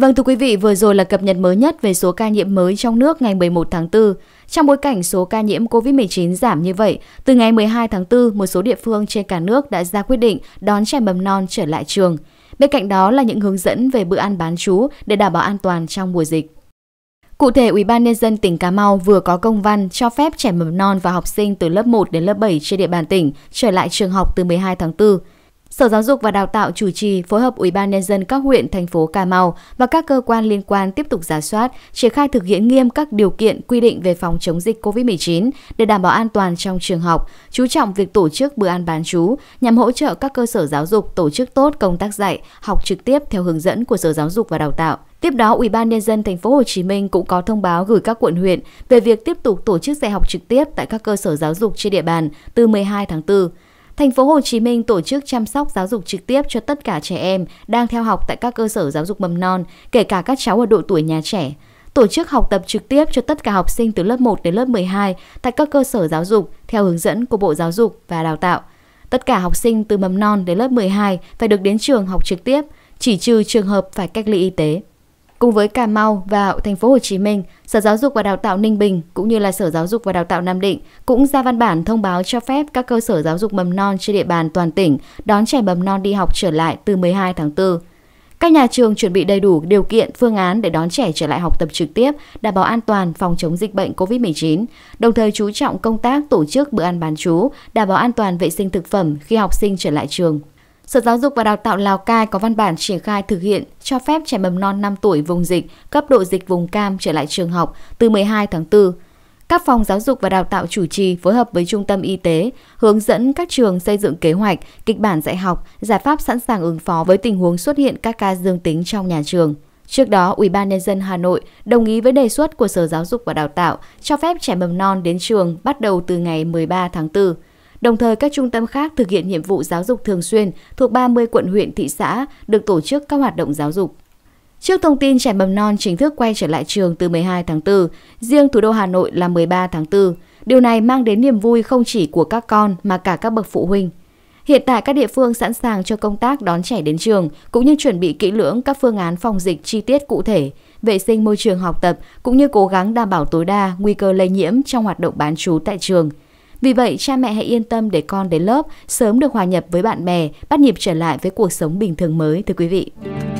Vâng thưa quý vị, vừa rồi là cập nhật mới nhất về số ca nhiễm mới trong nước ngày 11 tháng 4. Trong bối cảnh số ca nhiễm COVID-19 giảm như vậy, từ ngày 12 tháng 4, một số địa phương trên cả nước đã ra quyết định đón trẻ mầm non trở lại trường. Bên cạnh đó là những hướng dẫn về bữa ăn bán chú để đảm bảo an toàn trong mùa dịch. Cụ thể, Ủy ban nhân dân tỉnh Cà Mau vừa có công văn cho phép trẻ mầm non và học sinh từ lớp 1 đến lớp 7 trên địa bàn tỉnh trở lại trường học từ 12 tháng 4. Sở Giáo dục và Đào tạo chủ trì phối hợp Ủy ban nhân dân các huyện, thành phố Cà Mau và các cơ quan liên quan tiếp tục giả soát, triển khai thực hiện nghiêm các điều kiện quy định về phòng chống dịch COVID-19 để đảm bảo an toàn trong trường học, chú trọng việc tổ chức bữa ăn bán chú nhằm hỗ trợ các cơ sở giáo dục tổ chức tốt công tác dạy, học trực tiếp theo hướng dẫn của Sở Giáo dục và Đào tạo. Tiếp đó, Ủy ban nhân dân thành phố Hồ Chí Minh cũng có thông báo gửi các quận huyện về việc tiếp tục tổ chức dạy học trực tiếp tại các cơ sở giáo dục trên địa bàn từ 12 tháng 4. Thành phố Hồ Chí Minh tổ chức chăm sóc giáo dục trực tiếp cho tất cả trẻ em đang theo học tại các cơ sở giáo dục mầm non, kể cả các cháu ở độ tuổi nhà trẻ. Tổ chức học tập trực tiếp cho tất cả học sinh từ lớp 1 đến lớp 12 tại các cơ sở giáo dục theo hướng dẫn của Bộ Giáo dục và Đào tạo. Tất cả học sinh từ mầm non đến lớp 12 phải được đến trường học trực tiếp, chỉ trừ trường hợp phải cách ly y tế. Cùng với Cà Mau và Thành phố Hồ Chí Minh, Sở Giáo dục và Đào tạo Ninh Bình cũng như là Sở Giáo dục và Đào tạo Nam Định cũng ra văn bản thông báo cho phép các cơ sở giáo dục mầm non trên địa bàn toàn tỉnh đón trẻ mầm non đi học trở lại từ 12 tháng 4. Các nhà trường chuẩn bị đầy đủ điều kiện, phương án để đón trẻ trở lại học tập trực tiếp, đảm bảo an toàn phòng chống dịch bệnh COVID-19, đồng thời chú trọng công tác tổ chức bữa ăn bán chú, đảm bảo an toàn vệ sinh thực phẩm khi học sinh trở lại trường. Sở Giáo dục và Đào tạo Lào Cai có văn bản triển khai thực hiện cho phép trẻ mầm non 5 tuổi vùng dịch, cấp độ dịch vùng cam trở lại trường học từ 12 tháng 4. Các phòng giáo dục và đào tạo chủ trì phối hợp với trung tâm y tế, hướng dẫn các trường xây dựng kế hoạch, kịch bản dạy học, giải pháp sẵn sàng ứng phó với tình huống xuất hiện các ca dương tính trong nhà trường. Trước đó, Ủy ban nhân dân Hà Nội đồng ý với đề xuất của Sở Giáo dục và Đào tạo cho phép trẻ mầm non đến trường bắt đầu từ ngày 13 tháng 4. Đồng thời, các trung tâm khác thực hiện nhiệm vụ giáo dục thường xuyên thuộc 30 quận huyện thị xã được tổ chức các hoạt động giáo dục. Trước thông tin trẻ mầm non chính thức quay trở lại trường từ 12 tháng 4, riêng thủ đô Hà Nội là 13 tháng 4. Điều này mang đến niềm vui không chỉ của các con mà cả các bậc phụ huynh. Hiện tại các địa phương sẵn sàng cho công tác đón trẻ đến trường cũng như chuẩn bị kỹ lưỡng các phương án phòng dịch chi tiết cụ thể, vệ sinh môi trường học tập cũng như cố gắng đảm bảo tối đa nguy cơ lây nhiễm trong hoạt động bán trú tại trường – vì vậy, cha mẹ hãy yên tâm để con đến lớp, sớm được hòa nhập với bạn bè, bắt nhịp trở lại với cuộc sống bình thường mới, thưa quý vị.